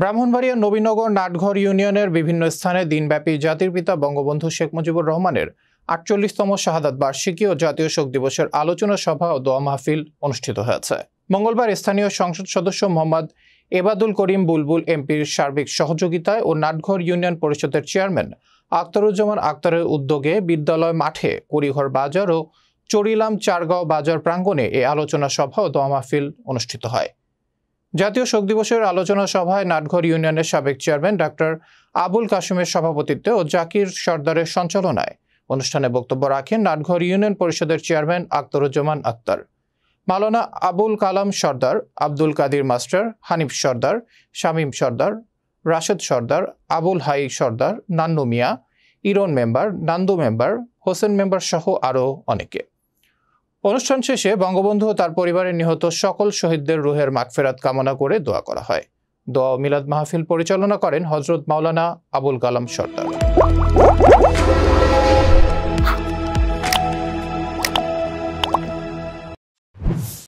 ব্রাহ্মণবাড়িয়া নবীনগর নাটঘর ইউনিয়নের বিভিন্ন স্থানে দিনব্যাপী জাতির পিতা বঙ্গবন্ধু শেখ মুজিবুর রহমানের আটচল্লিশতম শাহাদাত বার্ষিকী ও জাতীয় শোক দিবসের আলোচনা সভা ও দোয়া মাহফিল অনুষ্ঠিত হয়েছে মঙ্গলবার স্থানীয় সংসদ সদস্য মোহাম্মদ এবাদুল করিম বুলবুল এমপির সার্বিক সহযোগিতায় ও নাটঘর ইউনিয়ন পরিষদের চেয়ারম্যান আক্তারুজ্জামান আক্তারের উদ্যোগে বিদ্যালয় মাঠে কুড়িঘর বাজার ও চড়িলাম চারগাঁও বাজার প্রাঙ্গণে এ আলোচনা সভা ও দোয়া মাহফিল অনুষ্ঠিত হয় জাতীয় শোক দিবসের আলোচনা সভায় নাটঘর ইউনিয়নের সাবেক চেয়ারম্যান ডক্টর আবুল কাশিমের সভাপতিত্বে ও জাকির সর্দারের সঞ্চালনায় অনুষ্ঠানে বক্তব্য রাখেন নাটঘর ইউনিয়ন পরিষদের chairman Aktaruzzaman Akter Maulana Abul Kalam Sardar Abdul Kadir master Hanif Sardar Shamim Sardar Rashed Sardar Abul Hai Sardar Nannu Mia Iron member Nandu member Hossain member সহ আরও অনেকে অনুষ্ঠান শেষে বঙ্গবন্ধু ও তার পরিবারের নিহত সকল শহীদদের রুহের মাগফেরাত কামনা করে দোয়া করা হয় দোয়া মিলাদ মাহফিল পরিচালনা করেন হজরত মাওলানা আবুল কালাম সর্দার